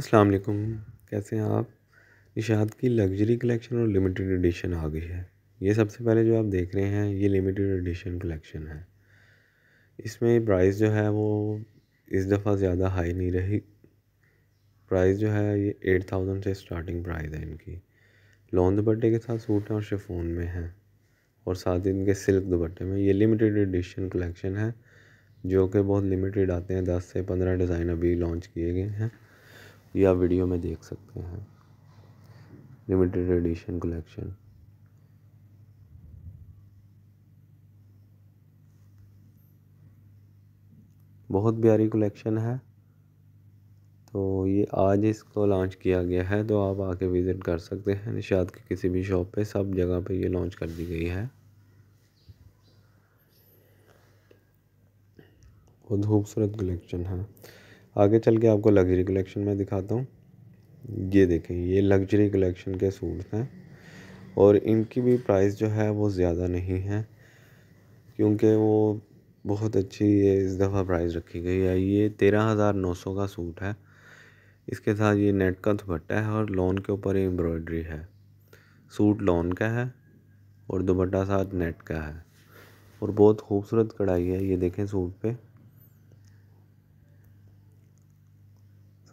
अस्सलाम वालेकुम कैसे हैं आप निषाद की लग्जरी कलेक्शन और लिमिटेड एडिशन आ गई है ये सबसे पहले जो आप देख रहे हैं ये लिमिटेड एडिशन कलेक्शन है इसमें प्राइस जो है वो इस दफ़ा ज़्यादा हाई नहीं रही प्राइस जो है ये एट थाउजेंड से स्टार्टिंग प्राइस है इनकी लॉन् दुपट्टे के साथ सूट हैं और शिफोन में हैं और साथ ही इनके सिल्क दुपट्टे में ये लिमिटेड एडिशन कलेक्शन है जो कि बहुत लिमिटेड आते हैं दस से पंद्रह डिज़ाइन अभी लॉन्च किए गए हैं ये आप वीडियो में देख सकते हैं लिमिटेड एडिशन कलेक्शन बहुत प्यारी कलेक्शन है तो ये आज इसको लॉन्च किया गया है तो आप आके विज़िट कर सकते हैं निशाद की किसी भी शॉप पे सब जगह पे ये लॉन्च कर दी गई है बहुत खूबसूरत कलेक्शन है आगे चल के आपको लग्जरी कलेक्शन में दिखाता हूँ ये देखें ये लग्जरी कलेक्शन के सूट हैं और इनकी भी प्राइस जो है वो ज़्यादा नहीं है क्योंकि वो बहुत अच्छी ये इस दफ़ा प्राइस रखी गई है ये तेरह हज़ार नौ सौ का सूट है इसके साथ ये नेट का दुपट्टा है और लॉन के ऊपर एम्ब्रॉयडरी है सूट लॉन का है और दुपट्टा साथ नेट का है और बहुत खूबसूरत कढ़ाई है ये देखें सूट पे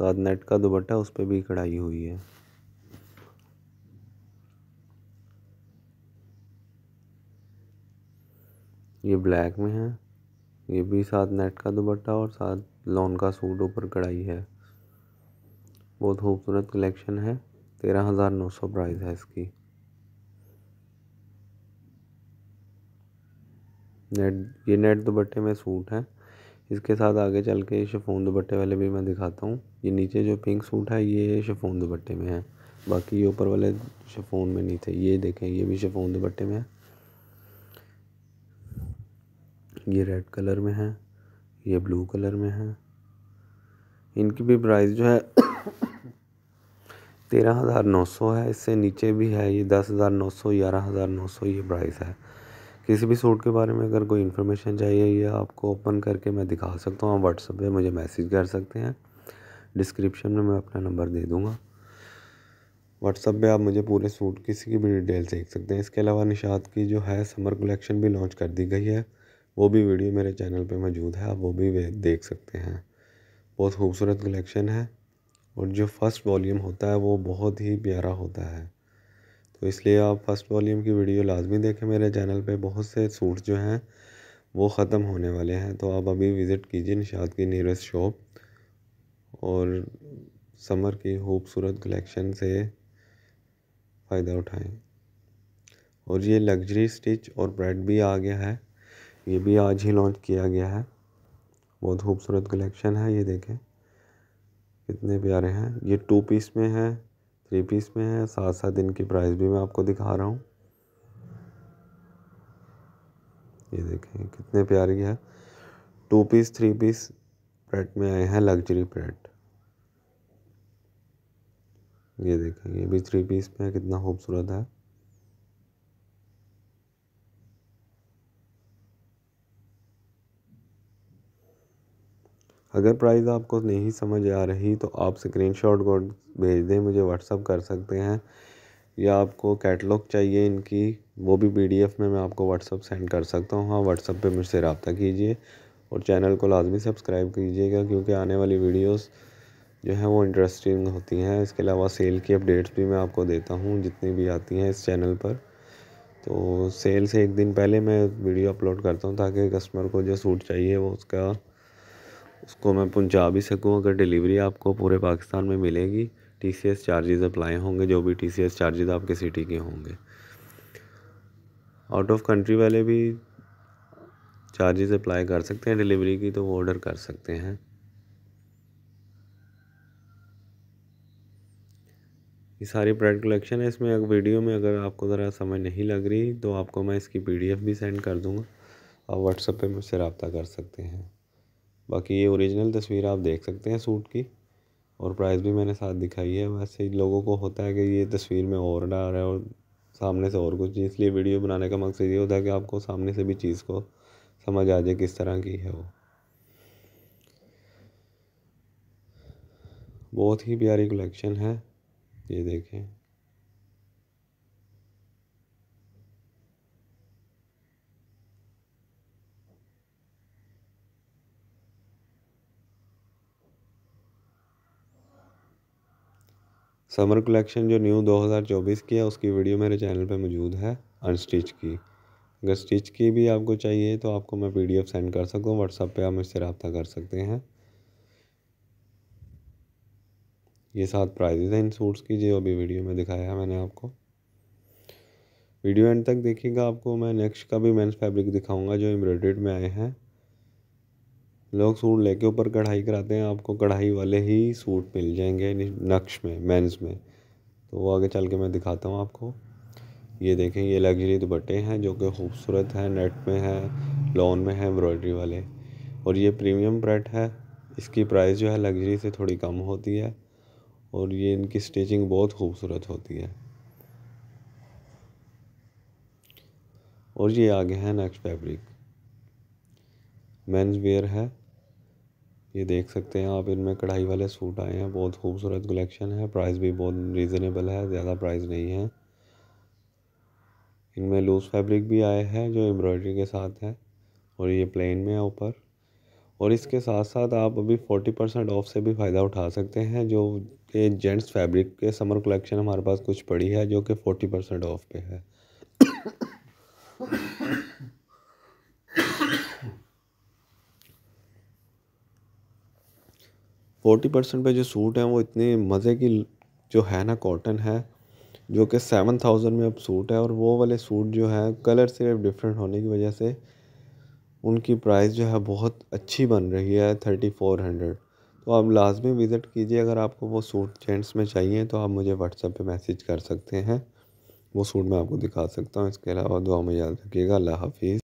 साथ नेट का दुपट्टा उस पर भी कढ़ाई हुई है ये ब्लैक में है ये भी साथ नेट का दुपट्टा और साथ लॉन का सूट ऊपर कढ़ाई है बहुत खूबसूरत कलेक्शन है तेरह हज़ार नौ सौ प्राइस है इसकी नेट ये नेट दुपट्टे में सूट है इसके साथ आगे चल के शफोन दुपट्टे वाले भी मैं दिखाता हूँ ये नीचे जो पिंक सूट है ये शफोन दुपट्टे में है बाकी ये ऊपर वाले शफोन में नहीं थे ये देखें ये भी शफोन दुपट्टे में है ये रेड कलर में है ये ब्लू कलर में है इनकी भी प्राइस जो है तेरह हज़ार नौ सौ है इससे नीचे भी है ये दस हज़ार नौ सौ ग्यारह हज़ार नौ सौ ये प्राइस है किसी भी सूट के बारे में अगर कोई इन्फॉर्मेशन चाहिए या आपको ओपन करके मैं दिखा सकता हूँ आप व्हाट्सएप पर मुझे मैसेज कर सकते हैं डिस्क्रिप्शन में मैं अपना नंबर दे दूँगा व्हाट्सअप पे आप मुझे पूरे सूट किसी की भी डिटेल देख सकते हैं इसके अलावा निशात की जो है समर कलेक्शन भी लॉन्च कर दी गई है वो भी वीडियो मेरे चैनल पे मौजूद है आप वो भी देख सकते हैं बहुत खूबसूरत कलेक्शन है और जो फर्स्ट वॉल्यूम होता है वो बहुत ही प्यारा होता है तो इसलिए आप फर्स्ट वॉल्यूम की वीडियो लाजमी देखें मेरे चैनल पे बहुत से सूट जो हैं वो ख़त्म होने वाले हैं तो आप अभी विज़िट कीजिए निशाद की नीरस शॉप और समर की खूबसूरत कलेक्शन से फ़ायदा उठाएं और ये लग्जरी स्टिच और ब्रेड भी आ गया है ये भी आज ही लॉन्च किया गया है बहुत खूबसूरत कलेक्शन है ये देखें कितने प्यारे हैं ये टू पीस में है थ्री पीस में है साथ साथ इनकी प्राइस भी मैं आपको दिखा रहा हूँ ये देखें कितने प्यारी है two piece three piece pret में आए हैं लग्जरी प्रेट ये देखें ये भी थ्री पीस में कितना खूबसूरत है अगर प्राइस आपको नहीं समझ आ रही तो आप स्क्रीन शॉट भेज दें मुझे व्हाट्सअप कर सकते हैं या आपको कैटलॉग चाहिए इनकी वो भी पीडीएफ में मैं आपको व्हाट्सअप सेंड कर सकता हूँ हाँ व्हाट्सअप पे मुझसे रबता कीजिए और चैनल को लाजमी सब्सक्राइब कीजिएगा क्योंकि आने वाली वीडियोज़ जो है वो इंटरेस्टिंग होती हैं इसके अलावा सेल की अपडेट्स भी मैं आपको देता हूँ जितनी भी आती हैं इस चैनल पर तो सेल से एक दिन पहले मैं वीडियो अपलोड करता हूँ ताकि कस्टमर को जो सूट चाहिए वो उसका उसको मैं पहुँचा भी सकूँ अगर डिलीवरी आपको पूरे पाकिस्तान में मिलेगी T C S charges apply होंगे जो भी टी सी एस चार्जेज़ आपके सिटी के होंगे आउट ऑफ कंट्री वाले भी चार्जेज अप्लाई कर सकते हैं डिलीवरी की तो वो ऑर्डर कर सकते हैं ये सारी प्रोडक्ट कलेक्शन है इसमें अगर वीडियो में अगर आपको ज़रा समय नहीं लग रही तो आपको मैं इसकी पीडीएफ भी सेंड कर दूँगा आप व्हाट्सएप पे मुझसे रबता कर सकते हैं बाकी ये ओरिजिनल तस्वीर आप देख सकते हैं सूट की और प्राइस भी मैंने साथ दिखाई है वैसे ही लोगों को होता है कि ये तस्वीर में और डाल रहा है और सामने से और कुछ इसलिए वीडियो बनाने का मकसद ये होता है कि आपको सामने से भी चीज़ को समझ आ जाए किस तरह की है वो बहुत ही प्यारी कलेक्शन है ये देखें समर कलेक्शन जो न्यू 2024 की है उसकी वीडियो मेरे चैनल पे मौजूद है अनस्टिच की अगर स्टिच की भी आपको चाहिए तो आपको मैं पीडीएफ सेंड कर सकूँ व्हाट्सएप व्हाट्सअप पे आप मुझसे रबता कर सकते हैं ये सात प्राइजेज़ हैं इन सूट्स की जो अभी वीडियो में दिखाया है मैंने आपको वीडियो एंड तक देखिएगा आपको मैं नेक्स्ट का भी मैं फैब्रिक दिखाऊंगा जो एम्ब्रॉयड्रेड में आए हैं लोग सूट लेके ऊपर कढ़ाई कराते हैं आपको कढ़ाई वाले ही सूट मिल जाएंगे नक्श में मेंस में तो वो आगे चल के मैं दिखाता हूँ आपको ये देखें ये लग्जरी दुपट्टे हैं जो कि खूबसूरत हैं नेट में है लॉन में है एम्ब्रॉयडरी वाले और ये प्रीमियम प्रेट है इसकी प्राइस जो है लग्जरी से थोड़ी कम होती है और ये इनकी स्टिचिंग बहुत खूबसूरत होती है और ये आगे है नेक्स्ट फैब्रिक मेंस वेयर है ये देख सकते हैं आप इनमें कढ़ाई वाले सूट आए हैं बहुत खूबसूरत कलेक्शन है प्राइस भी बहुत रीज़नेबल है ज़्यादा प्राइस नहीं है इनमें लूज़ फैब्रिक भी आए हैं जो एम्ब्रॉयडरी के साथ है और ये प्लेन में है ऊपर और इसके साथ साथ आप अभी फोर्टी परसेंट ऑफ से भी फ़ायदा उठा सकते हैं जो ये जेंट्स फैब्रिक के समर कलेक्शन हमारे पास कुछ पड़ी है जो कि फोर्टी परसेंट ऑफ पे है फोर्टी परसेंट पर जो सूट हैं वो इतने मज़े की जो है ना कॉटन है जो कि सेवन थाउजेंड में अब सूट है और वो वाले सूट जो है कलर सिर्फ डिफरेंट होने की वजह से उनकी प्राइस जो है बहुत अच्छी बन रही है थर्टी फोर हंड्रेड तो आप लाजमी विज़िट कीजिए अगर आपको वो सूट जेंट्स में चाहिए तो आप मुझे व्हाट्सएप पे मैसेज कर सकते हैं वो सूट मैं आपको दिखा सकता हूँ इसके अलावा दुआ में याद रखिएगा अल्लाह हाफिज़